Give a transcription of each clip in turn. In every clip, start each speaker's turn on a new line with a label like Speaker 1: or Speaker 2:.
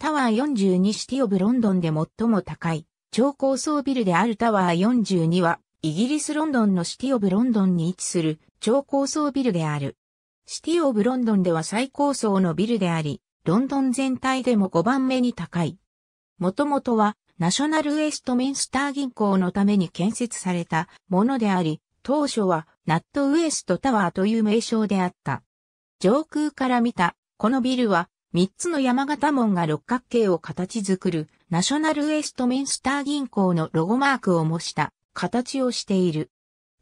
Speaker 1: タワー42シティオブロンドンで最も高い、超高層ビルであるタワー42は、イギリスロンドンのシティオブロンドンに位置する超高層ビルである。シティオブロンドンでは最高層のビルであり、ロンドン全体でも5番目に高い。もともとは、ナショナルウェストミンスター銀行のために建設されたものであり、当初はナットウエストタワーという名称であった。上空から見た、このビルは3つの山形門が六角形を形作るナショナルウエストメンスター銀行のロゴマークを模した形をしている。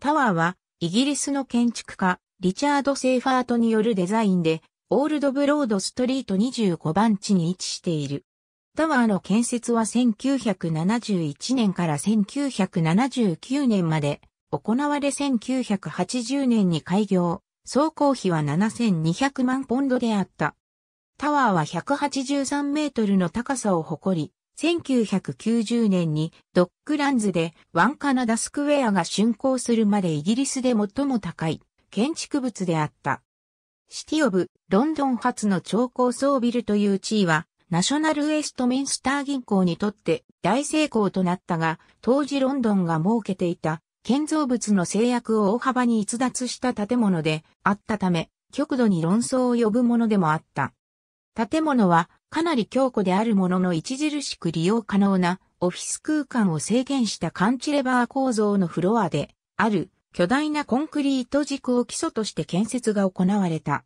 Speaker 1: タワーはイギリスの建築家リチャード・セーファートによるデザインでオールドブロードストリート25番地に位置している。タワーの建設は1971年から1979年まで行われ1980年に開業。総工費は7200万ポンドであった。タワーは183メートルの高さを誇り、1990年にドックランズでワンカナダスクウェアが竣工するまでイギリスで最も高い建築物であった。シティオブロンドン発の超高層ビルという地位はナショナルウェストミンスター銀行にとって大成功となったが、当時ロンドンが設けていた建造物の制約を大幅に逸脱した建物であったため、極度に論争を呼ぶものでもあった。建物はかなり強固であるものの著しく利用可能なオフィス空間を制限したカンチレバー構造のフロアである巨大なコンクリート軸を基礎として建設が行われた。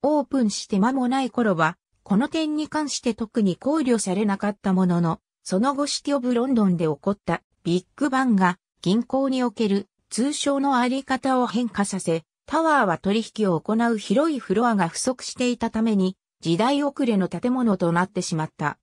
Speaker 1: オープンして間もない頃は、この点に関して特に考慮されなかったものの、その後シティオブロンドンで起こったビッグバンが銀行における通商のあり方を変化させ、タワーは取引を行う広いフロアが不足していたために、時代遅れの建物となってしまった。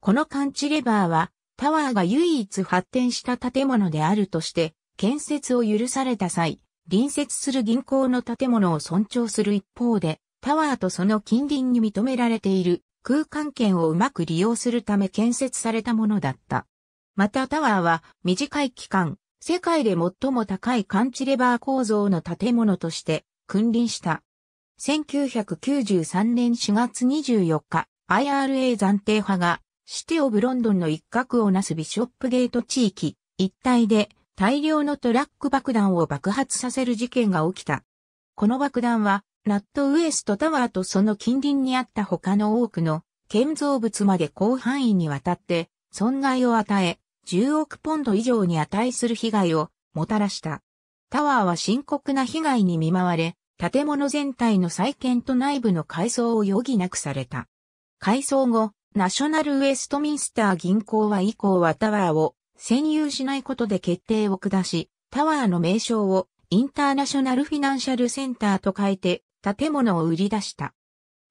Speaker 1: このカンチレバーは、タワーが唯一発展した建物であるとして、建設を許された際、隣接する銀行の建物を尊重する一方で、タワーとその近隣に認められている空間圏をうまく利用するため建設されたものだった。またタワーは短い期間、世界で最も高いカンチレバー構造の建物として君臨した。1993年4月24日、IRA 暫定派がシティオブロンドンの一角をなすビショップゲート地域一帯で大量のトラック爆弾を爆発させる事件が起きた。この爆弾は、ナットウエストタワーとその近隣にあった他の多くの建造物まで広範囲にわたって損害を与え、10億ポンド以上に値する被害をもたらした。タワーは深刻な被害に見舞われ、建物全体の再建と内部の改装を余儀なくされた。改装後、ナショナルウェストミンスター銀行は以降はタワーを占有しないことで決定を下し、タワーの名称をインターナショナルフィナンシャルセンターと変えて建物を売り出した。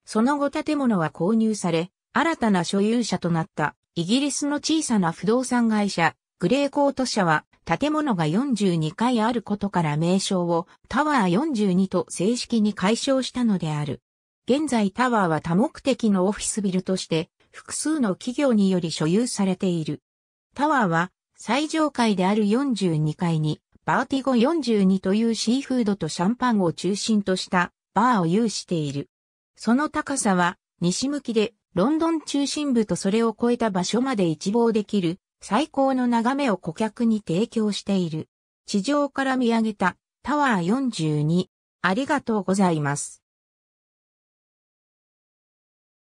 Speaker 1: その後建物は購入され、新たな所有者となったイギリスの小さな不動産会社、グレーコート社は建物が42階あることから名称をタワー42と正式に解消したのである。現在タワーは多目的のオフィスビルとして複数の企業により所有されている。タワーは最上階である42階にバーティゴ42というシーフードとシャンパンを中心としたバーを有している。その高さは西向きでロンドン中心部とそれを超えた場所まで一望できる最高の眺めを顧客に提供している。地上から見上げたタワー42。ありがとうございます。